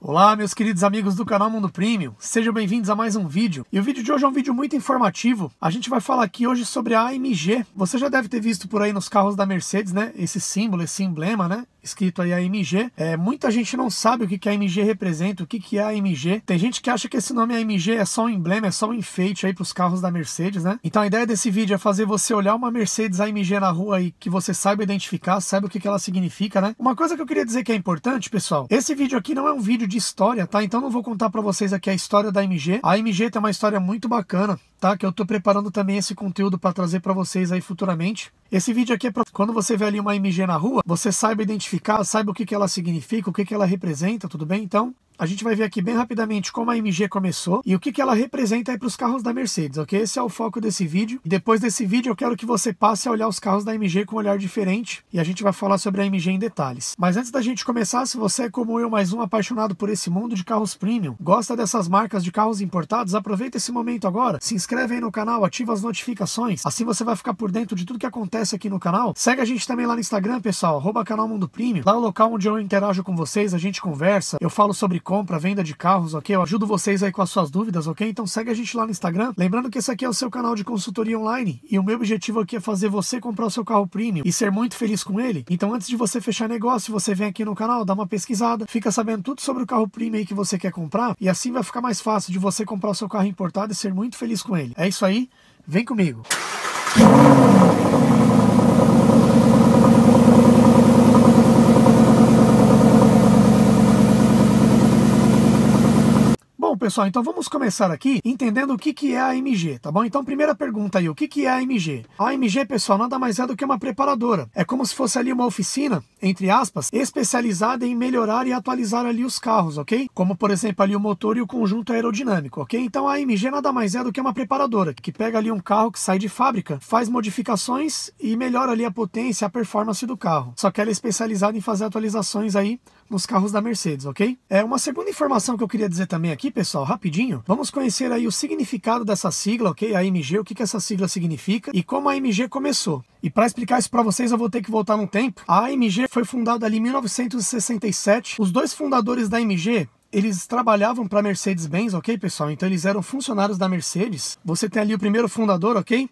Olá, meus queridos amigos do canal Mundo Premium, sejam bem-vindos a mais um vídeo. E o vídeo de hoje é um vídeo muito informativo. A gente vai falar aqui hoje sobre a AMG. Você já deve ter visto por aí nos carros da Mercedes, né? Esse símbolo, esse emblema, né? escrito aí AMG. É, muita gente não sabe o que, que a AMG representa, o que, que é a AMG. Tem gente que acha que esse nome AMG é só um emblema, é só um enfeite aí para os carros da Mercedes, né? Então a ideia desse vídeo é fazer você olhar uma Mercedes AMG na rua e que você saiba identificar, saiba o que, que ela significa, né? Uma coisa que eu queria dizer que é importante, pessoal, esse vídeo aqui não é um vídeo de história, tá? Então não vou contar para vocês aqui a história da AMG. A AMG tem uma história muito bacana tá? Que eu estou preparando também esse conteúdo para trazer para vocês aí futuramente. Esse vídeo aqui é para quando você vê ali uma MG na rua, você saiba identificar, saiba o que, que ela significa, o que, que ela representa, tudo bem? Então, a gente vai ver aqui bem rapidamente como a MG começou e o que, que ela representa para os carros da Mercedes, ok? Esse é o foco desse vídeo. E depois desse vídeo eu quero que você passe a olhar os carros da MG com um olhar diferente e a gente vai falar sobre a MG em detalhes. Mas antes da gente começar, se você é como eu, mais um apaixonado por esse mundo de carros premium, gosta dessas marcas de carros importados, aproveita esse momento agora, se inscreve aí no canal, ativa as notificações, assim você vai ficar por dentro de tudo que acontece aqui no canal. Segue a gente também lá no Instagram, pessoal, arroba canal Mundo Premium, lá é o local onde eu interajo com vocês, a gente conversa, eu falo sobre compra, venda de carros, ok? Eu ajudo vocês aí com as suas dúvidas, ok? Então segue a gente lá no Instagram. Lembrando que esse aqui é o seu canal de consultoria online e o meu objetivo aqui é fazer você comprar o seu carro premium e ser muito feliz com ele. Então antes de você fechar negócio, você vem aqui no canal, dá uma pesquisada, fica sabendo tudo sobre o carro premium que você quer comprar e assim vai ficar mais fácil de você comprar o seu carro importado e ser muito feliz com ele. É isso aí, vem comigo. pessoal, então vamos começar aqui entendendo o que, que é a AMG, tá bom? Então, primeira pergunta aí, o que, que é a AMG? A AMG, pessoal, nada mais é do que uma preparadora. É como se fosse ali uma oficina, entre aspas, especializada em melhorar e atualizar ali os carros, ok? Como, por exemplo, ali o motor e o conjunto aerodinâmico, ok? Então, a AMG nada mais é do que uma preparadora, que pega ali um carro que sai de fábrica, faz modificações e melhora ali a potência, a performance do carro. Só que ela é especializada em fazer atualizações aí nos carros da Mercedes, ok? É uma segunda informação que eu queria dizer também aqui, pessoal, rapidinho. Vamos conhecer aí o significado dessa sigla, ok? A MG, o que, que essa sigla significa e como a MG começou. E para explicar isso para vocês, eu vou ter que voltar no tempo. A AMG foi fundada ali em 1967. Os dois fundadores da AMG eles trabalhavam para Mercedes-Benz, ok, pessoal? Então eles eram funcionários da Mercedes. Você tem ali o primeiro fundador, ok?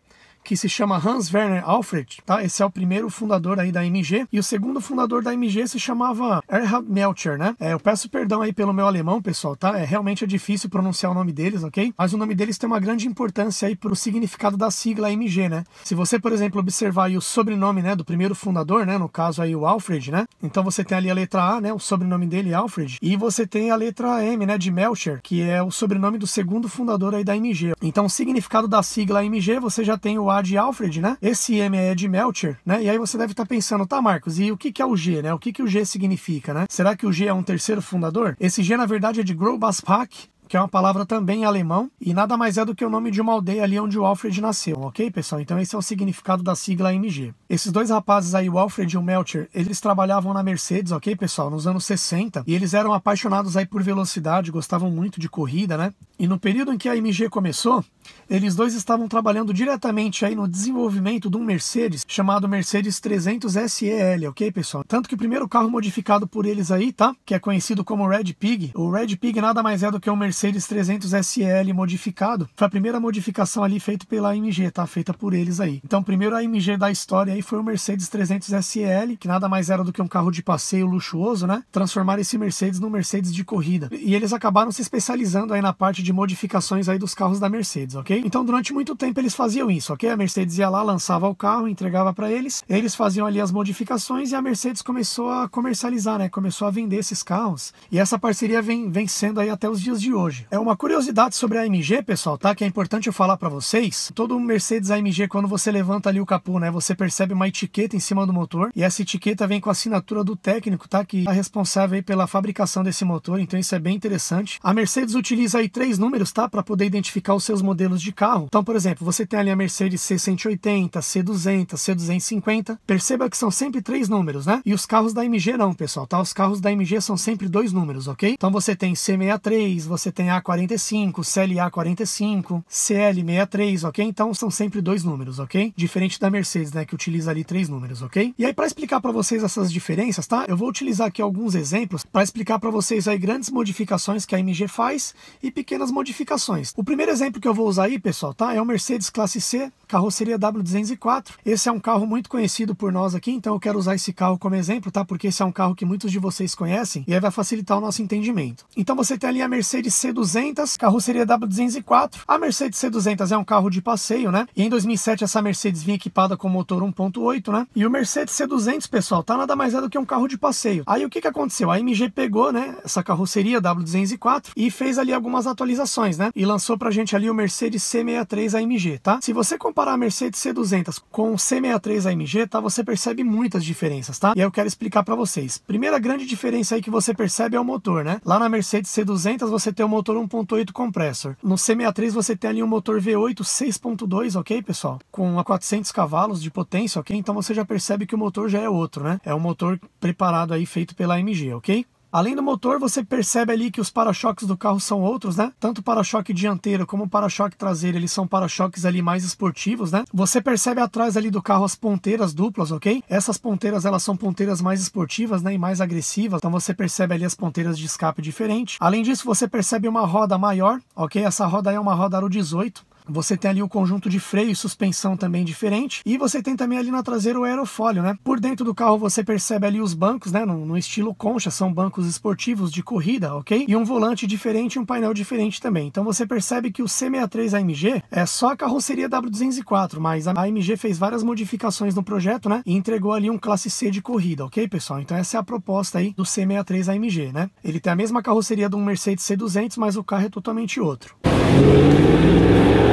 que se chama Hans Werner Alfred, tá? Esse é o primeiro fundador aí da MG. E o segundo fundador da MG se chamava Erhard Melcher, né? É, eu peço perdão aí pelo meu alemão, pessoal, tá? É realmente é difícil pronunciar o nome deles, ok? Mas o nome deles tem uma grande importância aí pro significado da sigla MG, né? Se você, por exemplo, observar aí o sobrenome, né, do primeiro fundador, né, no caso aí o Alfred, né? Então você tem ali a letra A, né, o sobrenome dele, Alfred, e você tem a letra M, né, de Melcher, que é o sobrenome do segundo fundador aí da MG. Então o significado da sigla MG, você já tem o A de Alfred, né? Esse M é de Melcher, né? E aí você deve estar tá pensando, tá, Marcos, e o que, que é o G, né? O que, que o G significa, né? Será que o G é um terceiro fundador? Esse G, na verdade, é de Grobaspak, que é uma palavra também em alemão e nada mais é do que o nome de uma aldeia ali onde o Alfred nasceu, ok, pessoal? Então esse é o significado da sigla MG. Esses dois rapazes aí, o Alfred e o Melcher, eles trabalhavam na Mercedes, ok, pessoal, nos anos 60 e eles eram apaixonados aí por velocidade, gostavam muito de corrida, né? E no período em que a MG começou, eles dois estavam trabalhando diretamente aí no desenvolvimento de um Mercedes chamado Mercedes 300 SEL, ok, pessoal? Tanto que o primeiro carro modificado por eles aí, tá? Que é conhecido como Red Pig. O Red Pig nada mais é do que um Mercedes 300 SL modificado. Foi a primeira modificação ali feita pela AMG, tá? Feita por eles aí. Então, primeiro a AMG da história aí foi o Mercedes 300 SL, que nada mais era do que um carro de passeio luxuoso, né? Transformar esse Mercedes no Mercedes de corrida. E eles acabaram se especializando aí na parte de modificações aí dos carros da Mercedes. Mercedes, ok? Então durante muito tempo eles faziam isso, ok? A Mercedes ia lá, lançava o carro, entregava para eles, eles faziam ali as modificações e a Mercedes começou a comercializar, né? Começou a vender esses carros e essa parceria vem, vem sendo aí até os dias de hoje. É uma curiosidade sobre a AMG, pessoal, tá? Que é importante eu falar para vocês. Todo Mercedes AMG, quando você levanta ali o capô, né? Você percebe uma etiqueta em cima do motor e essa etiqueta vem com a assinatura do técnico, tá? Que é responsável aí pela fabricação desse motor, então isso é bem interessante. A Mercedes utiliza aí três números, tá? Para poder identificar os seus modelos modelos de carro. Então, por exemplo, você tem ali a Mercedes C180, C200, C250. Perceba que são sempre três números, né? E os carros da MG não, pessoal, tá? Os carros da MG são sempre dois números, ok? Então você tem C63, você tem A45, CLA45, CL63, ok? Então são sempre dois números, ok? Diferente da Mercedes, né, que utiliza ali três números, ok? E aí para explicar para vocês essas diferenças, tá? Eu vou utilizar aqui alguns exemplos para explicar para vocês aí grandes modificações que a MG faz e pequenas modificações. O primeiro exemplo que eu vou usar temos aí, pessoal, tá? É o Mercedes Classe C, carroceria W204. Esse é um carro muito conhecido por nós aqui, então eu quero usar esse carro como exemplo, tá? Porque esse é um carro que muitos de vocês conhecem e aí vai facilitar o nosso entendimento. Então você tem ali a Mercedes C200, carroceria W204. A Mercedes C200 é um carro de passeio, né? E em 2007 essa Mercedes vinha equipada com motor 1.8, né? E o Mercedes C200, pessoal, tá nada mais é do que um carro de passeio. Aí o que que aconteceu? A MG pegou, né, essa carroceria W204 e fez ali algumas atualizações, né? E lançou pra gente ali o Mercedes Mercedes C63 AMG, tá? Se você comparar a Mercedes C200 com o C63 AMG, tá? Você percebe muitas diferenças, tá? E aí eu quero explicar para vocês. Primeira grande diferença aí que você percebe é o motor, né? Lá na Mercedes C200 você tem o um motor 1.8 compressor. No C63 você tem ali um motor V8 6.2, ok, pessoal? Com a 400 cavalos de potência, ok? Então você já percebe que o motor já é outro, né? É um motor preparado aí feito pela AMG, ok? Além do motor, você percebe ali que os para-choques do carro são outros, né? Tanto o para-choque dianteiro como o para-choque traseiro, eles são para-choques ali mais esportivos, né? Você percebe atrás ali do carro as ponteiras duplas, ok? Essas ponteiras, elas são ponteiras mais esportivas, né? E mais agressivas, então você percebe ali as ponteiras de escape diferente. Além disso, você percebe uma roda maior, ok? Essa roda é uma roda aro 18, você tem ali o conjunto de freio e suspensão também diferente. E você tem também ali na traseira o aerofólio, né? Por dentro do carro você percebe ali os bancos, né? No, no estilo concha, são bancos esportivos de corrida, ok? E um volante diferente e um painel diferente também. Então você percebe que o C63 AMG é só a carroceria W204, mas a AMG fez várias modificações no projeto, né? E entregou ali um classe C de corrida, ok, pessoal? Então essa é a proposta aí do C63 AMG, né? Ele tem a mesma carroceria de um Mercedes C200, mas o carro é totalmente outro.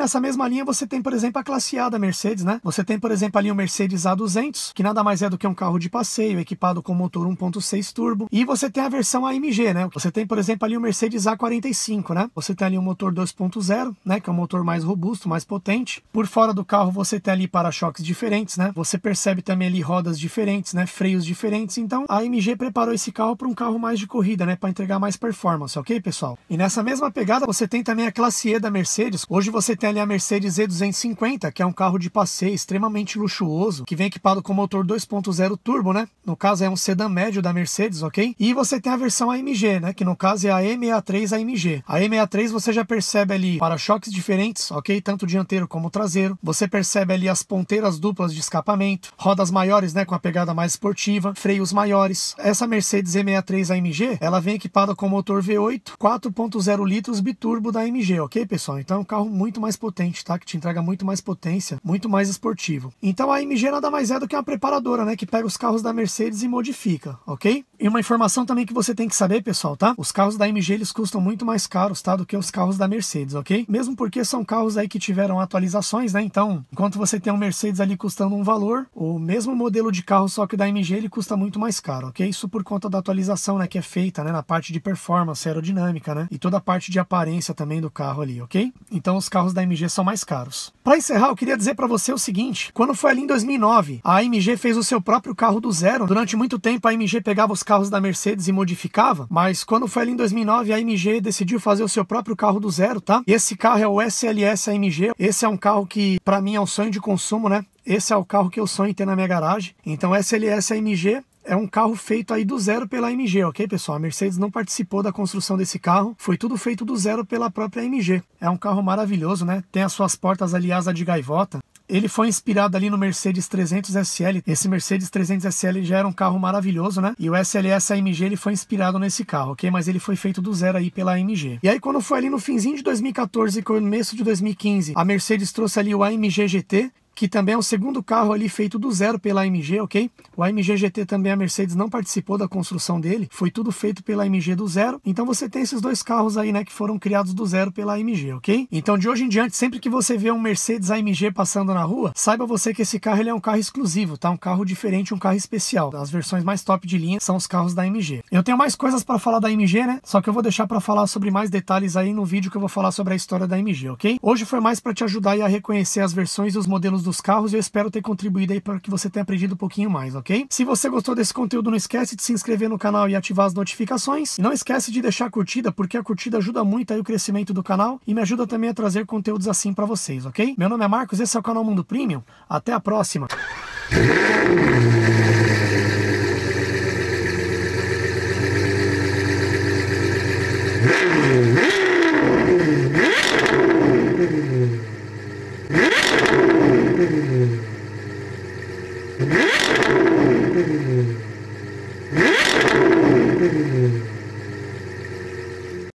nessa mesma linha você tem, por exemplo, a classe A da Mercedes, né? Você tem, por exemplo, ali o Mercedes A200, que nada mais é do que um carro de passeio, equipado com motor 1.6 turbo. E você tem a versão AMG, né? Você tem, por exemplo, ali o Mercedes A45, né? Você tem ali um motor 2.0, né? Que é um motor mais robusto, mais potente. Por fora do carro você tem ali para-choques diferentes, né? Você percebe também ali rodas diferentes, né? Freios diferentes. Então a AMG preparou esse carro para um carro mais de corrida, né? Para entregar mais performance, ok, pessoal? E nessa mesma pegada você tem também a classe E da Mercedes. Hoje você tem ali a Mercedes E250, que é um carro de passeio extremamente luxuoso, que vem equipado com motor 2.0 turbo, né? No caso é um sedã médio da Mercedes, ok? E você tem a versão AMG, né? Que no caso é a E63 AMG. A E63 você já percebe ali para-choques diferentes, ok? Tanto dianteiro como traseiro. Você percebe ali as ponteiras duplas de escapamento, rodas maiores, né? Com a pegada mais esportiva, freios maiores. Essa Mercedes E63 AMG, ela vem equipada com motor V8 4.0 litros biturbo da AMG, ok, pessoal? Então é um carro muito mais potente, tá? Que te entrega muito mais potência, muito mais esportivo. Então a MG nada mais é do que uma preparadora, né? Que pega os carros da Mercedes e modifica, ok? E uma informação também que você tem que saber, pessoal, tá? Os carros da MG eles custam muito mais caros, tá? Do que os carros da Mercedes, ok? Mesmo porque são carros aí que tiveram atualizações, né? Então, enquanto você tem um Mercedes ali custando um valor, o mesmo modelo de carro, só que da MG, ele custa muito mais caro, ok? Isso por conta da atualização, né? Que é feita, né? Na parte de performance aerodinâmica, né? E toda a parte de aparência também do carro ali, ok? Então, os carros da AMG são mais caros. Para encerrar, eu queria dizer para você o seguinte, quando foi ali em 2009, a AMG fez o seu próprio carro do zero. Durante muito tempo a AMG pegava os carros da Mercedes e modificava, mas quando foi ali em 2009, a AMG decidiu fazer o seu próprio carro do zero, tá? E esse carro é o SLS AMG. Esse é um carro que para mim é um sonho de consumo, né? Esse é o carro que eu sonho ter na minha garagem. Então SLS AMG é um carro feito aí do zero pela AMG, ok, pessoal? A Mercedes não participou da construção desse carro, foi tudo feito do zero pela própria AMG. É um carro maravilhoso, né? Tem as suas portas, ali asa de gaivota. Ele foi inspirado ali no Mercedes 300 SL. Esse Mercedes 300 SL já era um carro maravilhoso, né? E o SLS AMG ele foi inspirado nesse carro, ok? Mas ele foi feito do zero aí pela AMG. E aí quando foi ali no finzinho de 2014 e começo de 2015, a Mercedes trouxe ali o AMG GT, que também é o segundo carro ali feito do zero pela AMG, ok? O AMG GT também a Mercedes não participou da construção dele, foi tudo feito pela AMG do zero. Então você tem esses dois carros aí, né, que foram criados do zero pela AMG, ok? Então de hoje em diante, sempre que você vê um Mercedes AMG passando na rua, saiba você que esse carro ele é um carro exclusivo, tá? Um carro diferente, um carro especial. As versões mais top de linha são os carros da AMG. Eu tenho mais coisas para falar da AMG, né? Só que eu vou deixar para falar sobre mais detalhes aí no vídeo que eu vou falar sobre a história da AMG, ok? Hoje foi mais para te ajudar a reconhecer as versões e os modelos do dos carros e eu espero ter contribuído aí para que você tenha aprendido um pouquinho mais, ok? Se você gostou desse conteúdo, não esquece de se inscrever no canal e ativar as notificações. E não esquece de deixar a curtida, porque a curtida ajuda muito aí o crescimento do canal e me ajuda também a trazer conteúdos assim para vocês, ok? Meu nome é Marcos, esse é o canal Mundo Premium. Até a próxima!